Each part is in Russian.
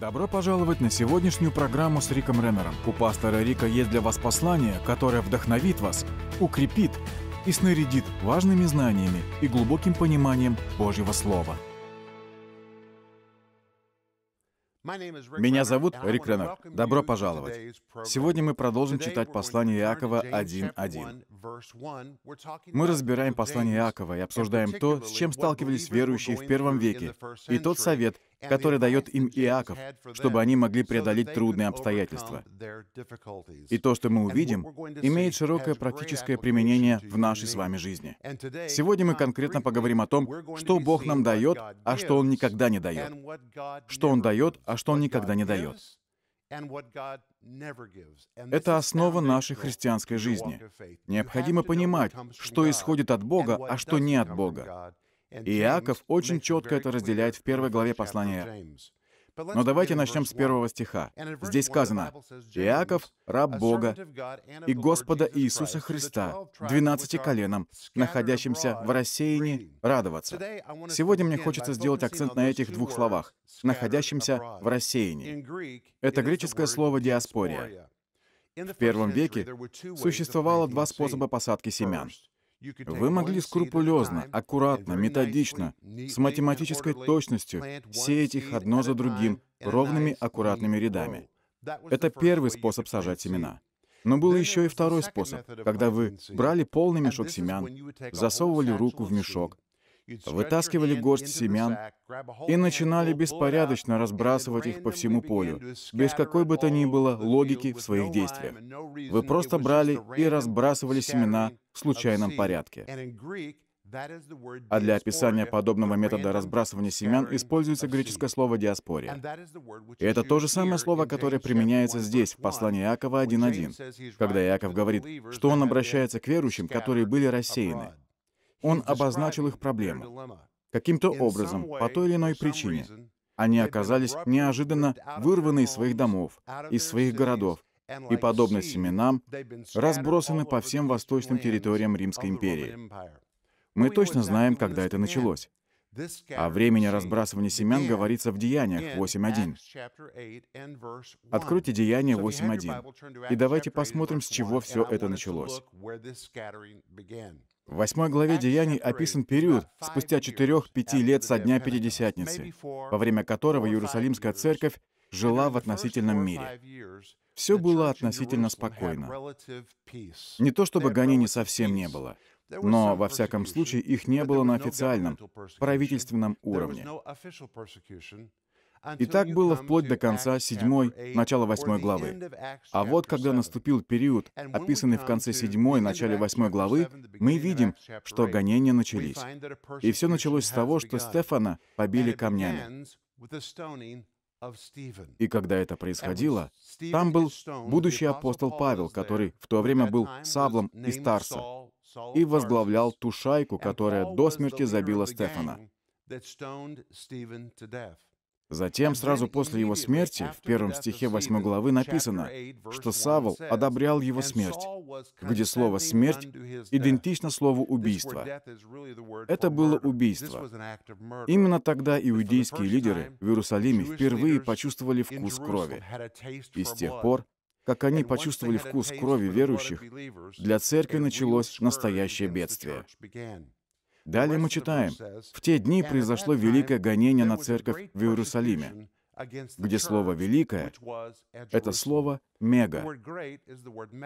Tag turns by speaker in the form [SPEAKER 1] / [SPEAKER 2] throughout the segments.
[SPEAKER 1] Добро пожаловать на сегодняшнюю программу с Риком Реннером. У пастора Рика есть для вас послание, которое вдохновит вас, укрепит и снарядит важными знаниями и глубоким пониманием Божьего Слова.
[SPEAKER 2] Меня зовут Рик Реннер.
[SPEAKER 1] Добро пожаловать. Сегодня мы продолжим читать послание Иакова 1.1.
[SPEAKER 2] Мы разбираем послание
[SPEAKER 1] Иакова и обсуждаем то, с чем сталкивались верующие в первом веке, и тот совет, который дает им Иаков, чтобы они могли преодолеть трудные обстоятельства. И то, что мы увидим, имеет широкое практическое применение в нашей с вами жизни. Сегодня мы uh, конкретно поговорим о том, что Бог нам дает, а что Он никогда не дает. Что Он дает, а что Он никогда не дает.
[SPEAKER 2] Это основа нашей христианской жизни. Необходимо понимать, что исходит
[SPEAKER 1] от Бога, а что не от Бога, и Иаков очень четко это разделяет в первой главе послания. Но давайте начнем с первого стиха. Здесь сказано, «Иаков, раб Бога и Господа Иисуса Христа, двенадцати коленам, находящимся в рассеянии, радоваться». Сегодня мне хочется сделать акцент на этих двух словах «находящимся в рассеянии». Это греческое слово «диаспория».
[SPEAKER 2] В первом веке существовало два способа
[SPEAKER 1] посадки семян. Вы могли скрупулезно, аккуратно, методично, с математической точностью сеять их одно за другим ровными аккуратными рядами. Это первый способ сажать семена. Но был еще и второй способ, когда вы брали полный мешок семян, засовывали руку в мешок, вытаскивали горсть семян и начинали беспорядочно разбрасывать их по всему полю, без какой бы то ни было логики в своих действиях. Вы просто брали и разбрасывали семена в случайном порядке. А для описания подобного метода разбрасывания семян используется греческое слово «диаспория». И это то же самое слово, которое применяется здесь, в послании Иакова 1.1, когда Иаков говорит, что он обращается к верующим, которые были рассеяны. Он обозначил их проблему. Каким-то образом, по той или иной причине, они оказались неожиданно вырваны из своих домов, из своих городов, и, подобно семенам, разбросаны по всем восточным территориям Римской империи. Мы точно знаем, когда это началось. О времени разбрасывания семян говорится в Деяниях
[SPEAKER 2] 8.1.
[SPEAKER 1] Откройте Деяния 8.1, и давайте посмотрим, с чего все это началось. В восьмой главе Деяний описан период спустя четырех-пяти лет со дня Пятидесятницы, во время которого Иерусалимская церковь жила в относительном мире. Все было относительно спокойно.
[SPEAKER 2] Не то чтобы гонений
[SPEAKER 1] совсем не было, но, во всяком случае, их не было на официальном, правительственном уровне.
[SPEAKER 2] И так было вплоть до конца 7, начала 8 главы.
[SPEAKER 1] А вот когда наступил период, описанный в конце 7, начале 8 главы, мы видим, что гонения начались. И все началось с того, что Стефана побили камнями. И когда это происходило, там был будущий апостол Павел, который в то время был Савлом и Тарса и возглавлял ту шайку, которая до смерти забила Стефана. Затем, сразу после его смерти, в первом стихе 8 главы написано, что Савол одобрял его смерть, где слово «смерть» идентично слову «убийство». Это было убийство. Именно тогда иудейские лидеры в Иерусалиме впервые почувствовали вкус крови. И с тех пор как они почувствовали вкус крови верующих, для церкви началось настоящее бедствие. Далее мы читаем, «В те дни произошло великое гонение на церковь в Иерусалиме, где слово «великое» — это слово «мега»,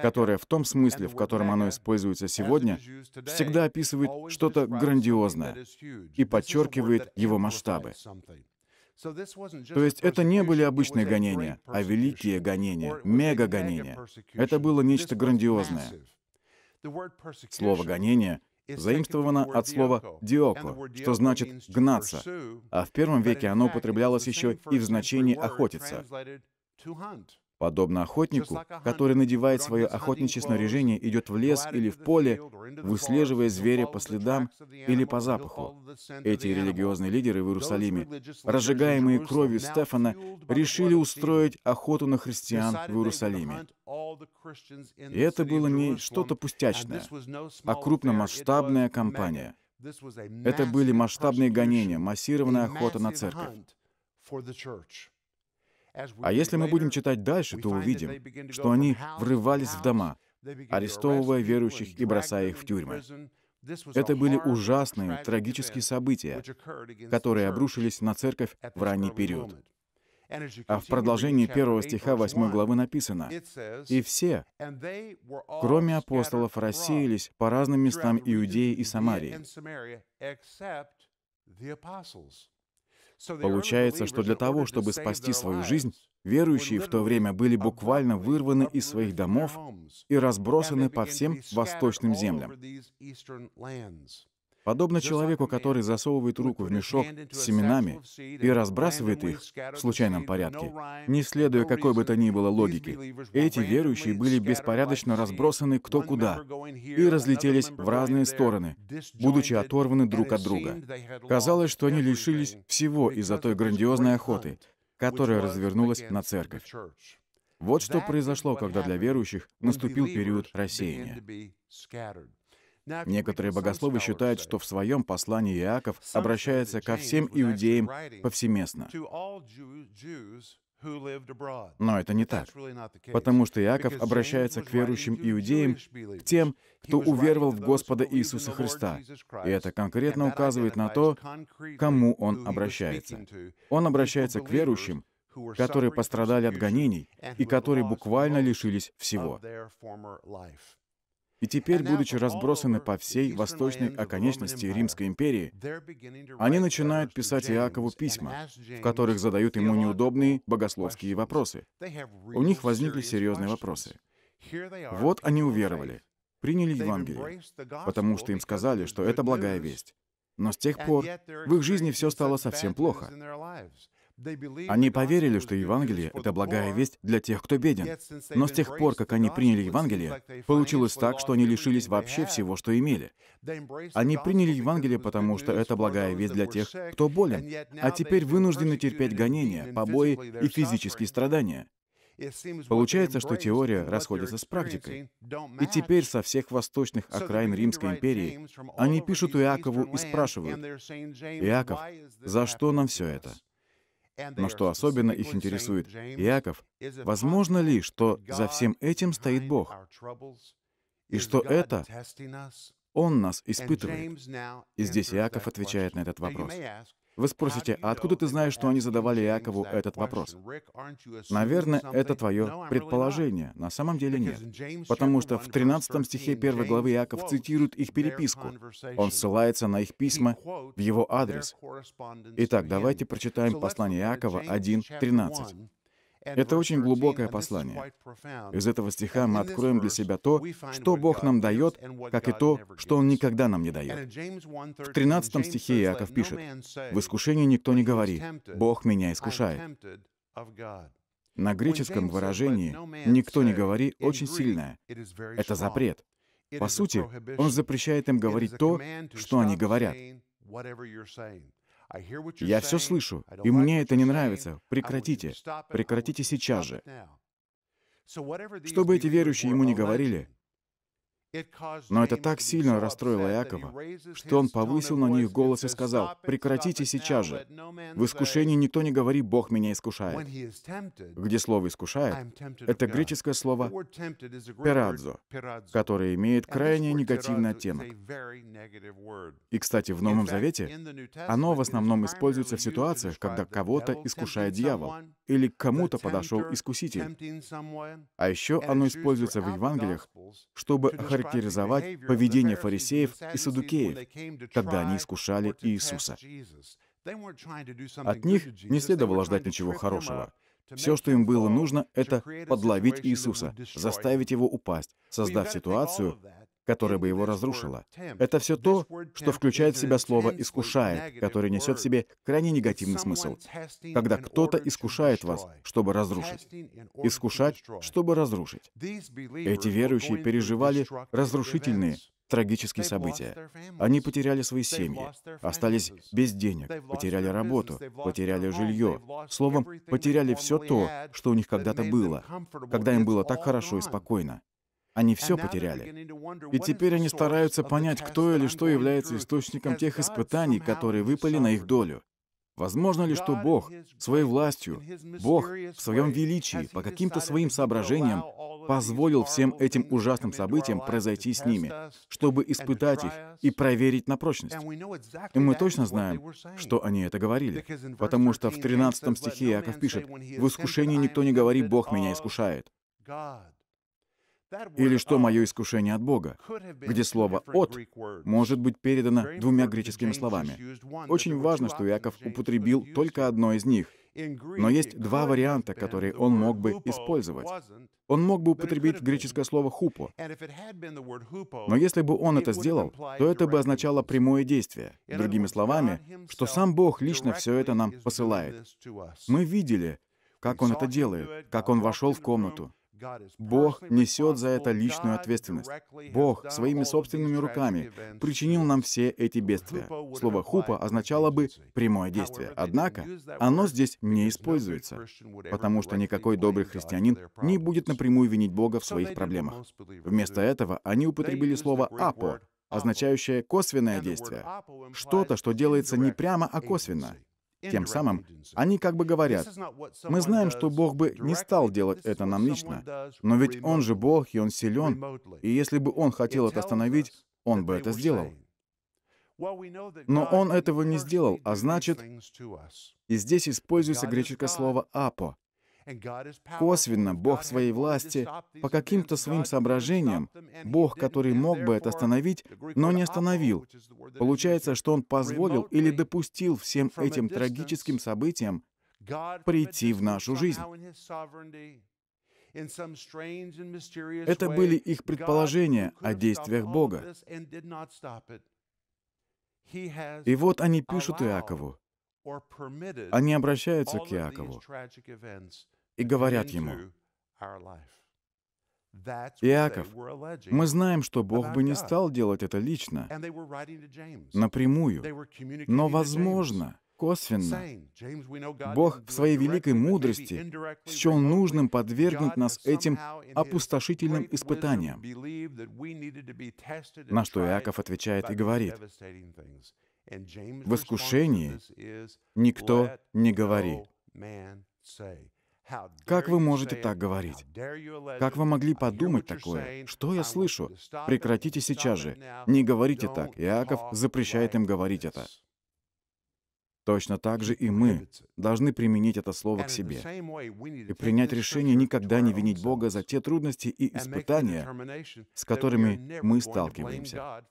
[SPEAKER 1] которое в том смысле, в котором оно используется сегодня, всегда описывает что-то грандиозное и подчеркивает его масштабы.
[SPEAKER 2] То есть это не были обычные гонения,
[SPEAKER 1] а великие гонения, мега-гонения. Это было нечто грандиозное. Слово «гонение» заимствовано от слова «диоко», что значит «гнаться», а в первом веке оно употреблялось еще и в значении «охотиться». Подобно охотнику, который надевает свое охотничье снаряжение, идет в лес или в поле, выслеживая зверя по следам или по запаху. Эти религиозные лидеры в Иерусалиме, разжигаемые кровью Стефана, решили устроить охоту на христиан в Иерусалиме. И это было не что-то пустячное, а крупномасштабная кампания. Это были масштабные гонения, массированная охота на церковь.
[SPEAKER 2] А если мы будем
[SPEAKER 1] читать дальше, то увидим, что они врывались в дома, арестовывая верующих и бросая их в тюрьмы. Это были ужасные, трагические события, которые обрушились на церковь в ранний период. А в продолжении первого стиха 8 главы написано, «И все, кроме апостолов, рассеялись по разным местам Иудеи и Самарии,
[SPEAKER 2] Получается, что для того, чтобы спасти свою жизнь,
[SPEAKER 1] верующие в то время были буквально вырваны из своих домов и разбросаны по всем восточным землям. Подобно человеку, который засовывает руку в мешок с семенами и разбрасывает их в случайном порядке, не следуя какой бы то ни было логике, эти верующие были беспорядочно разбросаны кто куда и разлетелись в разные стороны, будучи оторваны друг от друга. Казалось, что они лишились всего из-за той грандиозной охоты, которая развернулась на церковь. Вот что произошло, когда для верующих наступил период рассеяния.
[SPEAKER 2] Некоторые богословы
[SPEAKER 1] считают, что в своем послании Иаков обращается ко всем иудеям повсеместно.
[SPEAKER 2] Но это не так, потому что Иаков обращается к верующим иудеям, к тем, кто уверовал
[SPEAKER 1] в Господа Иисуса Христа. И это конкретно указывает на то, кому он обращается. Он обращается к верующим, которые пострадали от гонений и которые буквально лишились всего. И теперь, будучи разбросаны по всей восточной оконечности Римской империи, они начинают писать Иакову письма, в которых задают ему неудобные богословские вопросы. У них возникли серьезные вопросы. Вот они уверовали, приняли Евангелие, потому что им сказали, что это благая весть. Но с тех пор в их жизни все стало совсем плохо.
[SPEAKER 2] Они поверили,
[SPEAKER 1] что Евангелие — это благая весть для тех, кто беден. Но с тех пор, как они приняли Евангелие, получилось так, что они лишились вообще всего, что имели. Они приняли Евангелие, потому что это благая весть для тех, кто болен, а теперь вынуждены терпеть гонения, побои и физические страдания. Получается, что теория расходится с практикой. И теперь со всех восточных окраин Римской империи они пишут Иакову и спрашивают, «Иаков, за что нам все это?» Но что особенно их интересует, Иаков, возможно ли, что за всем этим стоит Бог? И что это Он нас испытывает? И здесь Иаков отвечает на этот вопрос. Вы спросите, а откуда ты знаешь, что они задавали Иакову этот вопрос?
[SPEAKER 2] Наверное, это твое
[SPEAKER 1] предположение. На самом деле нет. Потому что в 13 стихе 1 главы Иаков цитирует их переписку. Он ссылается на их письма в его адрес. Итак, давайте прочитаем послание Иакова 1.13. Это очень глубокое послание. Из этого стиха мы откроем для себя то, что Бог нам дает, как и то, что Он никогда нам не дает. В 13 стихе Иаков пишет, «В искушении никто не говорит, Бог меня искушает». На греческом выражении «никто не говори» очень сильное. Это запрет. По сути, он запрещает им говорить то, что они говорят.
[SPEAKER 2] Я все слышу, и мне
[SPEAKER 1] это не нравится. Прекратите. Прекратите сейчас же.
[SPEAKER 2] Что бы эти
[SPEAKER 1] верующие ему не говорили, но это так сильно расстроило Иакова, что он повысил на них голос и сказал, «Прекратите сейчас же! В искушении никто не говорит: Бог меня искушает». Где слово «искушает» — это греческое слово «перадзо», которое имеет крайне негативный оттенок. И, кстати, в Новом Завете оно в основном используется в ситуациях, когда кого-то искушает дьявол или к кому-то подошел искуситель. А еще оно используется в Евангелиях, чтобы характеризовать поведение фарисеев и садукеев, когда они искушали Иисуса.
[SPEAKER 2] От них
[SPEAKER 1] не следовало ждать ничего хорошего. Все, что им было нужно, это подловить Иисуса, заставить его упасть, создав ситуацию, которое бы его разрушило. Это все то, что включает в себя слово «искушает», которое несет в себе крайне негативный смысл. Когда кто-то искушает вас, чтобы разрушить. Искушать, чтобы разрушить. Эти верующие переживали разрушительные, трагические события. Они потеряли свои семьи, остались без денег, потеряли работу, потеряли жилье. Словом, потеряли все то, что у них когда-то было, когда им было так хорошо и спокойно. Они все потеряли. И теперь они стараются понять, кто или что является источником тех испытаний, которые выпали на их долю. Возможно ли, что Бог своей властью, Бог в своем величии, по каким-то своим соображениям позволил всем этим ужасным событиям произойти с ними, чтобы испытать их и проверить на прочность? И мы точно знаем, что они это говорили, потому что в 13 стихе Иаков пишет, «В искушении никто не говорит, Бог меня искушает». Или что мое искушение от Бога, где слово «от» может быть передано двумя греческими словами. Очень важно, что Иаков употребил только одно из них, но есть два варианта, которые он мог бы использовать. Он мог бы употребить греческое слово «хупо»,
[SPEAKER 2] но если бы он это сделал, то это бы
[SPEAKER 1] означало прямое действие. Другими словами, что сам Бог лично все это нам посылает. Мы видели, как он это делает, как он вошел в комнату, Бог несет за это личную ответственность. Бог своими собственными руками причинил нам все эти бедствия. Слово «хупа» означало бы «прямое действие». Однако оно здесь не используется, потому что никакой добрый христианин не будет напрямую винить Бога в своих проблемах. Вместо этого они употребили слово «апо», означающее косвенное действие. Что-то, что делается не прямо, а косвенно. Тем самым они как бы говорят, мы знаем, что Бог бы не стал делать это нам лично, но ведь Он же Бог, и Он силен, и если бы Он хотел это остановить, Он бы это сделал. Но Он этого не сделал, а значит, и здесь используется греческое слово «апо», Косвенно Бог своей власти, по каким-то своим соображениям, Бог, который мог бы это остановить, но не остановил. Получается, что Он позволил или допустил всем этим трагическим событиям прийти в нашу жизнь.
[SPEAKER 2] Это были их предположения о действиях Бога. И вот они пишут Иакову. Они обращаются к Иакову
[SPEAKER 1] и говорят ему,
[SPEAKER 2] Иаков, мы знаем, что Бог бы не стал делать это лично, напрямую, но,
[SPEAKER 1] возможно, косвенно. Бог в своей великой мудрости счел нужным подвергнуть нас этим опустошительным испытаниям,
[SPEAKER 2] на что Иаков отвечает и говорит, «В искушении никто не говори».
[SPEAKER 1] Как вы можете так говорить? Как вы могли подумать такое? Что я слышу? Прекратите сейчас же. Не говорите так. Иаков запрещает им говорить это. Точно так же и мы должны применить это слово к себе и принять решение никогда не винить Бога за те трудности и испытания, с которыми мы сталкиваемся.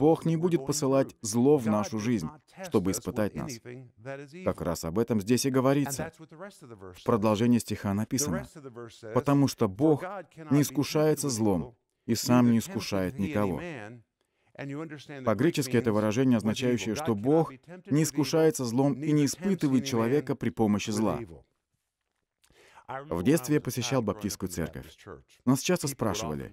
[SPEAKER 1] Бог не будет посылать зло в нашу жизнь, чтобы испытать нас. Как раз об этом здесь и говорится. В продолжении стиха написано, «Потому что Бог не искушается злом и сам не искушает никого.
[SPEAKER 2] По-гречески это
[SPEAKER 1] выражение, означающее, что Бог
[SPEAKER 2] не искушается злом и не испытывает человека
[SPEAKER 1] при помощи зла. В детстве я посещал баптистскую церковь. Нас часто спрашивали,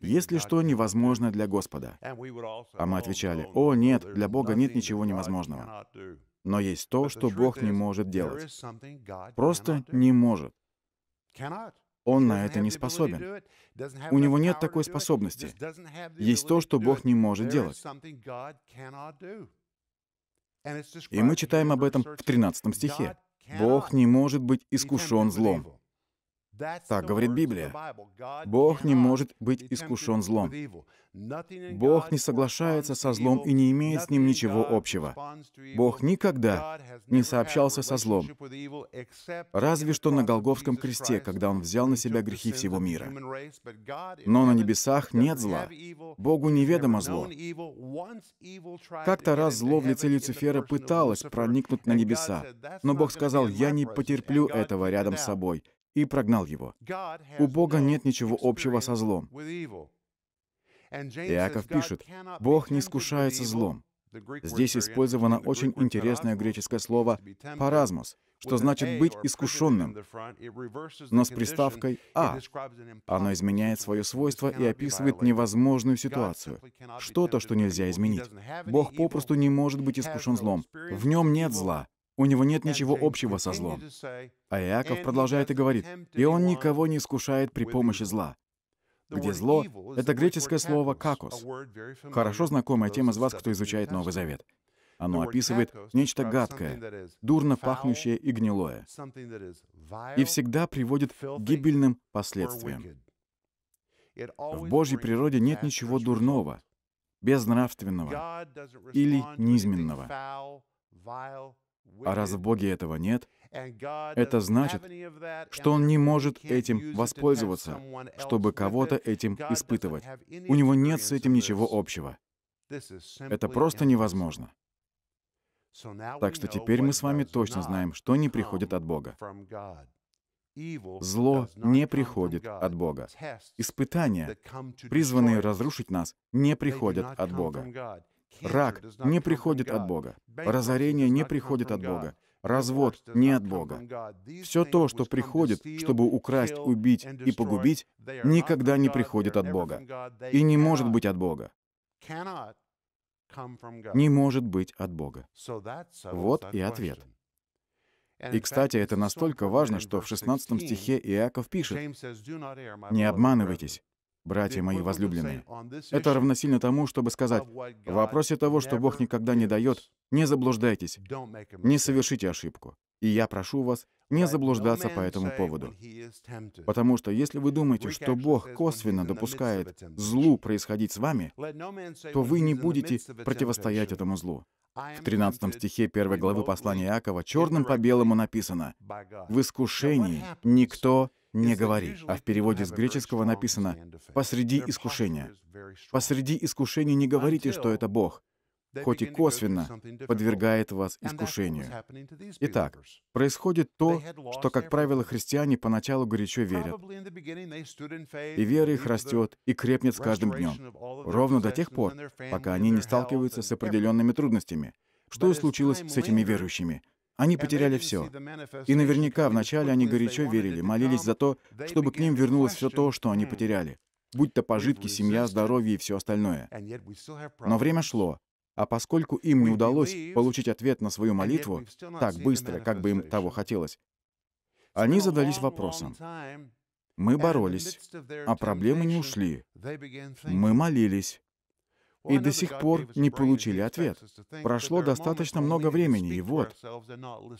[SPEAKER 1] есть ли что невозможное для Господа?
[SPEAKER 2] А
[SPEAKER 1] мы отвечали, о нет, для Бога нет ничего невозможного. Но есть то, что Бог не может делать. Просто не может. Он на это не способен. У него нет такой способности. Есть то, что Бог не может делать.
[SPEAKER 2] И мы читаем об этом в 13 стихе. Бог
[SPEAKER 1] не может быть искушен злом. Так говорит Библия. Бог не может быть искушен злом. Бог не соглашается со злом и не имеет с ним ничего общего. Бог никогда не сообщался со злом, разве что на Голговском кресте, когда Он взял на себя грехи всего мира. Но на небесах нет зла. Богу неведомо зло. Как-то раз зло в лице Люцифера пыталось проникнуть на небеса, но Бог сказал, «Я не потерплю этого рядом с собой, и прогнал его. У Бога нет ничего общего со злом.
[SPEAKER 2] Иаков пишет,
[SPEAKER 1] «Бог не искушается злом». Здесь использовано очень интересное греческое слово «паразмос», что значит «быть искушенным», но с приставкой «а». Оно изменяет свое свойство и описывает невозможную ситуацию. Что-то, что нельзя изменить. Бог попросту не может быть искушен злом. В нем нет зла. У него нет ничего общего со злом. А Иаков продолжает и говорит, «И он никого не искушает при помощи зла». Где зло — это греческое слово «какос», хорошо знакомое тем из вас, кто изучает Новый Завет. Оно описывает нечто гадкое, дурно пахнущее и гнилое, и всегда приводит к гибельным последствиям. В Божьей природе нет ничего дурного, безнравственного или низменного. А раз в Боге этого нет, это значит, что он не может этим воспользоваться, чтобы кого-то этим испытывать. У него нет с этим ничего общего. Это просто невозможно.
[SPEAKER 2] Так что теперь мы с вами точно знаем, что не приходит от Бога. Зло не приходит от Бога. Испытания, призванные
[SPEAKER 1] разрушить нас, не приходят от Бога. Рак не приходит от Бога. Разорение не приходит от Бога. Развод не от Бога. Все то, что приходит, чтобы украсть, убить и погубить, никогда не приходит от Бога. И не может быть от Бога. Не может быть от Бога. Вот и ответ. И, кстати, это настолько важно, что в 16 стихе Иаков пишет, «Не обманывайтесь, братья мои возлюбленные. Это равносильно тому, чтобы сказать, в вопросе того, что Бог никогда не дает, не заблуждайтесь, не совершите ошибку. И я прошу вас не заблуждаться по этому поводу. Потому что если вы думаете, что Бог косвенно допускает злу происходить с вами, то вы не будете противостоять этому злу. В 13 стихе 1 главы послания Иакова черным по белому написано «В искушении никто «не говори», а в переводе с греческого написано «посреди искушения». «Посреди искушений не говорите, что это Бог, хоть и косвенно подвергает вас искушению. Итак, происходит то, что, как правило, христиане поначалу горячо верят. И вера их растет и крепнет с каждым днем, ровно до тех пор, пока они не сталкиваются с определенными трудностями. Что и случилось с этими верующими — они потеряли все. И наверняка вначале они горячо верили, молились за то, чтобы к ним вернулось все то, что они потеряли, будь то пожитки, семья, здоровье и все остальное. Но время шло, а поскольку им не удалось получить ответ на свою молитву так быстро, как бы им того хотелось, они задались вопросом. Мы боролись, а проблемы не ушли. Мы молились, и до сих пор не получили ответ. Прошло достаточно много времени, и вот,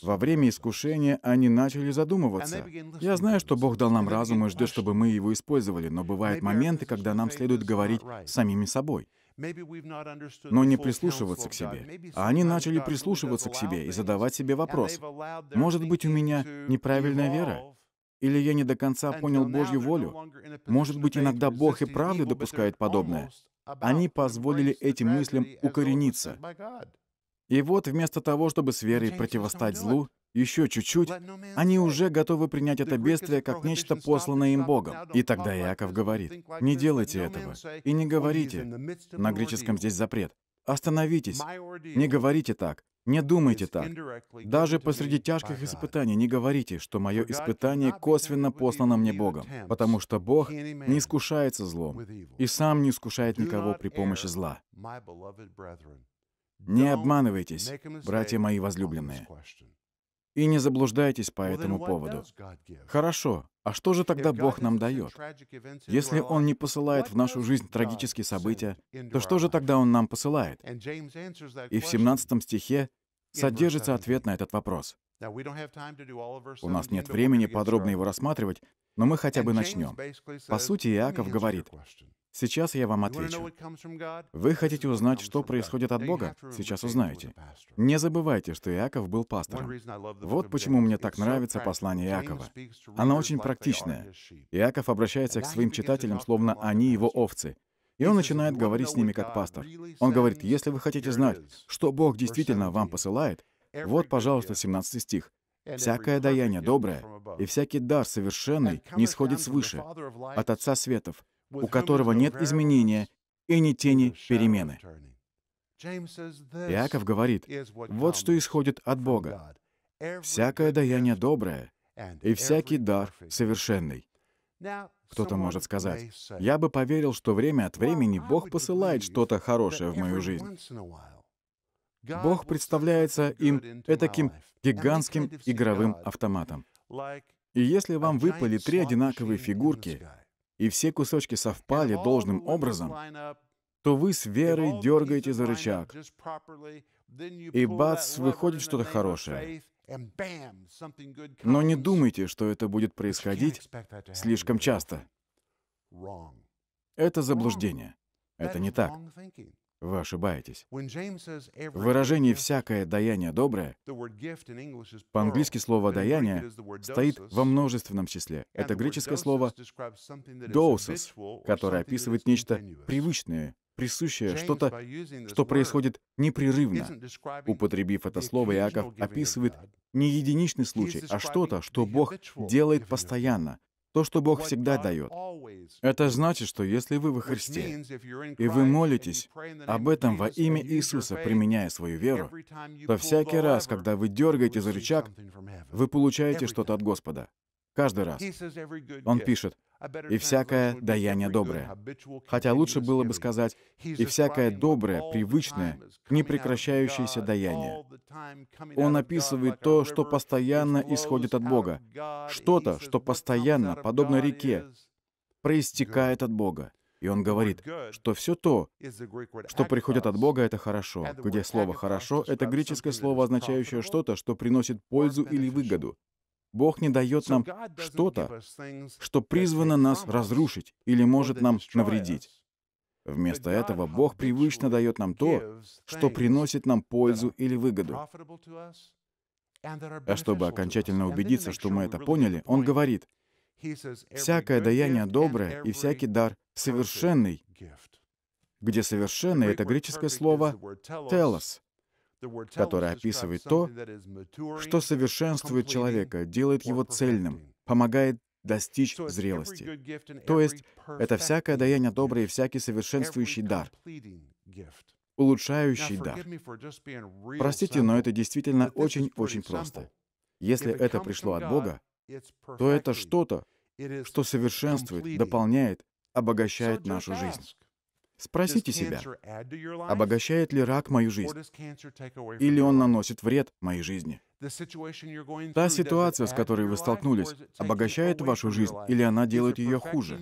[SPEAKER 1] во время искушения они начали задумываться. Я знаю, что Бог дал нам разум и ждет, чтобы мы его использовали, но бывают моменты, когда нам следует говорить самими собой
[SPEAKER 2] но не а прислушиваться к себе.
[SPEAKER 1] А они начали прислушиваться к себе и задавать себе вопрос. Может быть, у меня неправильная вера? Или я не до конца понял Божью волю? Может быть, иногда Бог и правда допускает подобное? Они позволили этим мыслям укорениться. И вот вместо того, чтобы с верой противостать злу, еще чуть-чуть, они уже готовы принять это бедствие как нечто посланное им Богом. И тогда Иаков говорит, «Не делайте этого и не oh, говорите». На греческом здесь запрет. «Остановитесь, не говорите так, не думайте так. Даже посреди тяжких испытаний не говорите, что мое испытание косвенно послано мне Богом, потому что Бог не искушается злом и сам не искушает никого при помощи зла. Не обманывайтесь, братья мои возлюбленные, и не заблуждайтесь по этому поводу. Хорошо, а что же тогда Бог нам дает? Если Он не посылает в нашу жизнь трагические события, то что же тогда Он нам посылает?
[SPEAKER 2] И в
[SPEAKER 1] 17 стихе содержится ответ на этот вопрос.
[SPEAKER 2] У
[SPEAKER 1] нас нет времени подробно его рассматривать, но мы хотя бы начнем. По сути, Иаков говорит, «Сейчас я вам отвечу. Вы хотите узнать, что происходит от Бога? Сейчас узнаете. Не забывайте, что Иаков был пастором. Вот почему мне так нравится послание Иакова. Оно очень практичное. Иаков обращается к своим читателям, словно они его овцы, и он начинает говорить с ними как пастор. Он говорит, если вы хотите знать, что Бог действительно вам посылает, вот, пожалуйста, 17 стих. Всякое даяние доброе и всякий дар совершенный не сходит свыше, от Отца Светов, у которого нет изменения и ни тени перемены.
[SPEAKER 2] Иаков говорит,
[SPEAKER 1] вот что исходит от Бога. Всякое даяние доброе и всякий дар совершенный.
[SPEAKER 2] Кто-то может сказать, я
[SPEAKER 1] бы поверил, что время от времени Бог посылает что-то хорошее в мою жизнь. Бог представляется им этаким гигантским игровым автоматом. И если вам выпали три одинаковые фигурки, и все кусочки совпали должным образом, то вы с верой дергаете за рычаг, и бац, выходит что-то хорошее. Но не думайте, что это будет происходить слишком часто. Это заблуждение. Это не так. Вы ошибаетесь. В выражении «всякое даяние доброе» по-английски слово «даяние» стоит во множественном числе. Это греческое слово «доусос», которое описывает нечто привычное, присущее, а что-то, что происходит непрерывно. Употребив это слово, Иаков описывает не единичный случай, а что-то, что Бог делает постоянно, то, что Бог всегда дает. Это значит, что если вы во Христе, и вы молитесь об этом во имя Иисуса, применяя свою веру, то всякий раз, когда вы дергаете за рычаг, вы получаете что-то от Господа. Каждый раз. Он пишет, и всякое даяние доброе. Хотя лучше было бы сказать, и всякое доброе, привычное, непрекращающееся даяние. Он описывает то, что постоянно исходит от Бога, что-то, что постоянно, подобно реке, проистекает от Бога. И он говорит, что все то, что приходит от Бога, это хорошо, где слово «хорошо» — это греческое слово, означающее что-то, что приносит пользу или выгоду. Бог не дает нам что-то, что призвано нас разрушить или может нам навредить. Вместо этого Бог привычно дает нам то, что приносит нам пользу или выгоду. А чтобы окончательно убедиться, что мы это поняли, он говорит, «Всякое даяние доброе и всякий дар совершенный, где совершенный — это греческое слово «телос», который описывает то, что совершенствует человека, делает его цельным, помогает достичь зрелости. То есть это всякое даяние доброе и всякий совершенствующий дар, улучшающий дар.
[SPEAKER 2] Простите, но это
[SPEAKER 1] действительно очень-очень просто. Если это пришло от Бога, то это что-то, что совершенствует, дополняет, обогащает нашу жизнь. Спросите себя, обогащает ли рак мою жизнь? Или он наносит вред моей жизни? Та ситуация, с которой вы столкнулись, обогащает вашу жизнь или она делает ее хуже?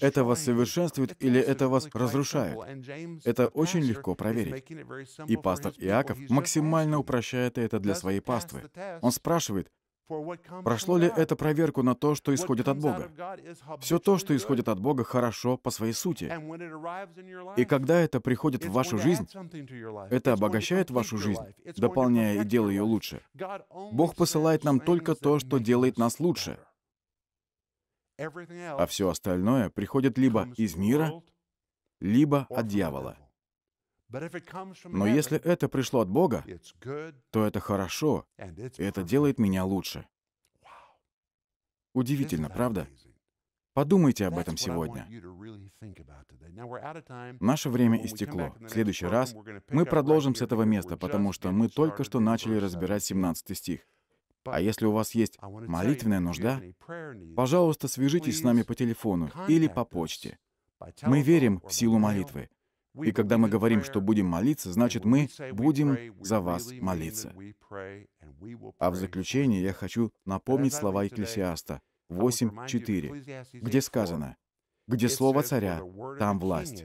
[SPEAKER 1] Это вас совершенствует или это вас разрушает? Это очень легко проверить. И пастор Иаков максимально упрощает это для своей паствы. Он спрашивает, Прошло ли это проверку на то, что исходит от Бога? Все то, что исходит от Бога, хорошо по своей сути. И когда это приходит в вашу жизнь, это обогащает вашу жизнь, дополняя и делая ее лучше. Бог посылает нам только то, что делает нас лучше.
[SPEAKER 2] А все
[SPEAKER 1] остальное приходит либо из мира, либо от дьявола. Но если это пришло от Бога, то это хорошо, и это делает меня лучше. Удивительно, правда? Подумайте об этом сегодня. Наше время истекло. В следующий раз мы продолжим с этого места, потому что мы только что начали разбирать 17 стих. А если у вас есть молитвенная нужда, пожалуйста, свяжитесь с нами по телефону или по почте. Мы верим в силу молитвы. И когда мы говорим, что будем молиться, значит мы будем за вас молиться. А в заключение я хочу напомнить слова Екклесиаста 8.4, где сказано, «Где слово царя, там власть».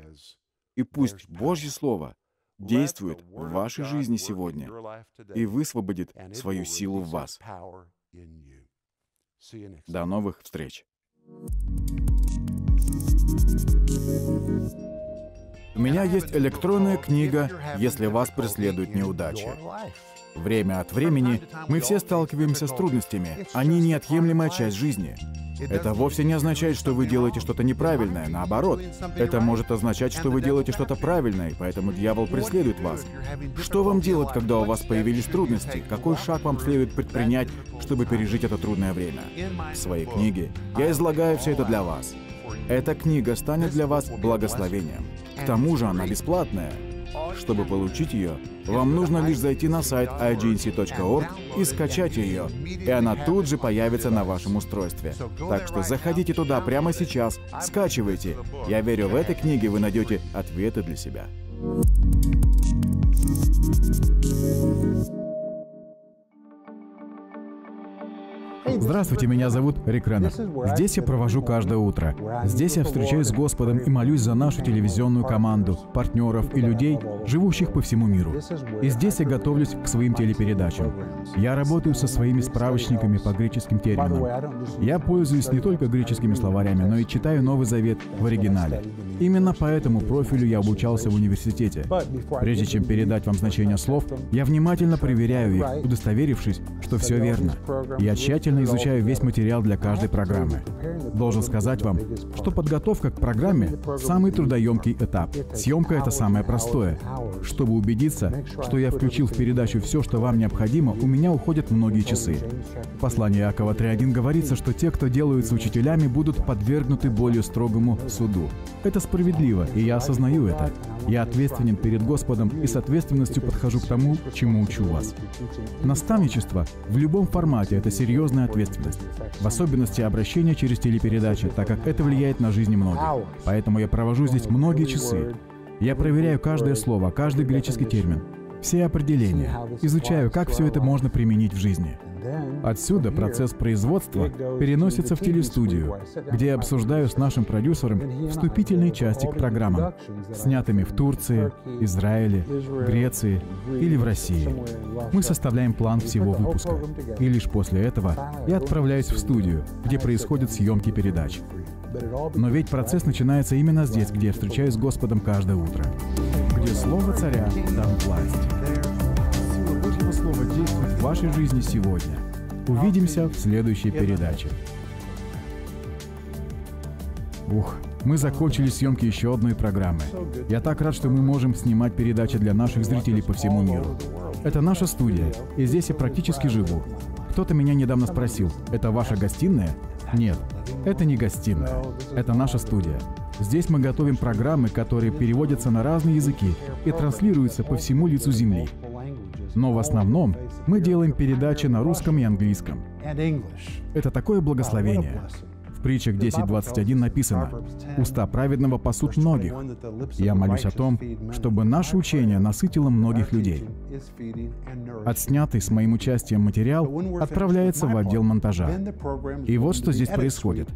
[SPEAKER 1] И пусть Божье слово действует в вашей жизни сегодня и высвободит свою силу в вас. До новых встреч! thank you у меня есть электронная книга «Если вас преследует неудача». Время от времени мы все сталкиваемся с трудностями. Они неотъемлемая часть жизни. Это вовсе не означает, что вы делаете что-то неправильное. Наоборот, это может означать, что вы делаете что-то правильное, и поэтому дьявол преследует вас. Что вам делать, когда у вас появились трудности? Какой шаг вам следует предпринять, чтобы пережить это трудное время? В своей книге я излагаю все это для вас. Эта книга станет для вас благословением. К тому же она бесплатная. Чтобы получить ее, вам нужно лишь зайти на сайт agency.org и скачать ее, и она тут же появится на вашем устройстве. Так что заходите туда прямо сейчас, скачивайте. Я верю, в этой книге вы найдете ответы для себя. Здравствуйте, меня зовут Рик Реннер. Здесь я провожу каждое утро. Здесь я встречаюсь с Господом и молюсь за нашу телевизионную команду, партнеров и людей, живущих по всему миру. И здесь я готовлюсь к своим телепередачам. Я работаю со своими справочниками по греческим терминам. Я пользуюсь не только греческими словарями, но и читаю Новый Завет в оригинале. Именно по этому профилю я обучался в университете. Прежде чем передать вам значение слов, я внимательно проверяю их, удостоверившись, что все верно. Я тщательно изучаю весь материал для каждой программы. Должен сказать вам, что подготовка к программе — самый трудоемкий этап. Съемка — это самое простое. Чтобы убедиться, что я включил в передачу все, что вам необходимо, у меня уходят многие часы. В послании Якова 3.1 говорится, что те, кто делают с учителями, будут подвергнуты более строгому суду. Это справедливо, и я осознаю это. Я ответственен перед Господом и с ответственностью подхожу к тому, чему учу вас. Наставничество в любом формате — это серьезная ответственность ответственность. В особенности обращения через телепередачи, так как это влияет на жизнь многих. Поэтому я провожу здесь многие часы. Я проверяю каждое слово, каждый греческий термин, все определения, изучаю, как все это можно применить в жизни. Отсюда процесс производства переносится в телестудию, где я обсуждаю с нашим продюсером вступительные части к программам, снятыми в Турции, Израиле, Греции или в России. Мы составляем план всего выпуска, и лишь после этого я отправляюсь в студию, где происходят съемки передач. Но ведь процесс начинается именно здесь, где я встречаюсь с Господом каждое утро. Где слово царя, там власть. Слово действует в вашей жизни сегодня. Увидимся в следующей передаче. Ух, мы закончили съемки еще одной программы. Я так рад, что мы можем снимать передачи для наших зрителей по всему миру. Это наша студия, и здесь я практически живу. Кто-то меня недавно спросил, это ваша гостиная? Нет, это не гостиная, это наша студия. Здесь мы готовим программы, которые переводятся на разные языки и транслируются по всему лицу Земли но в основном мы делаем передачи на русском и английском. Это такое благословение.
[SPEAKER 2] В притчах 10.21 написано «Уста праведного пасут многих». Я молюсь о том, чтобы наше учение насытило многих людей.
[SPEAKER 1] Отснятый с моим участием материал отправляется в отдел монтажа. И вот что здесь происходит.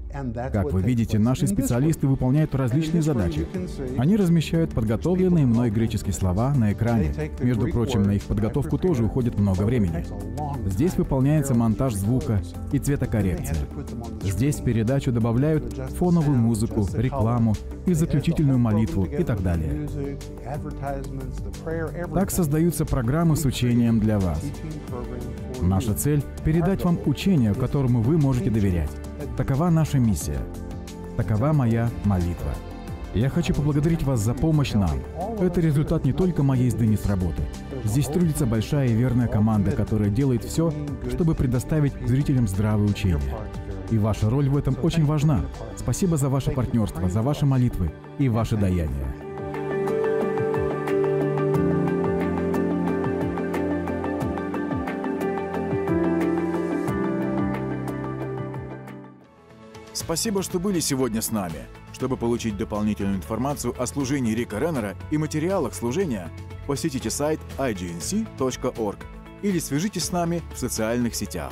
[SPEAKER 1] Как вы видите, наши специалисты выполняют различные задачи. Они размещают подготовленные мной греческие слова на экране. Между прочим, на их подготовку тоже уходит много времени. Здесь выполняется монтаж звука и цветокоррекция. Здесь передача передачу добавляют фоновую музыку, рекламу и заключительную молитву и так далее.
[SPEAKER 2] Так создаются
[SPEAKER 1] программы с учением для вас. Наша цель — передать вам учение, которому вы можете доверять. Такова наша миссия. Такова моя молитва. Я хочу поблагодарить вас за помощь нам. Это результат не только моей с Денис работы. Здесь трудится большая и верная команда, которая делает все, чтобы предоставить зрителям здравое учение. И ваша роль в этом очень важна. Спасибо за ваше партнерство, за ваши молитвы и ваши даяния. Спасибо, что были сегодня с нами. Чтобы получить дополнительную информацию о служении Рика Реннера и материалах служения, посетите сайт ignc.org или свяжитесь с нами в социальных сетях.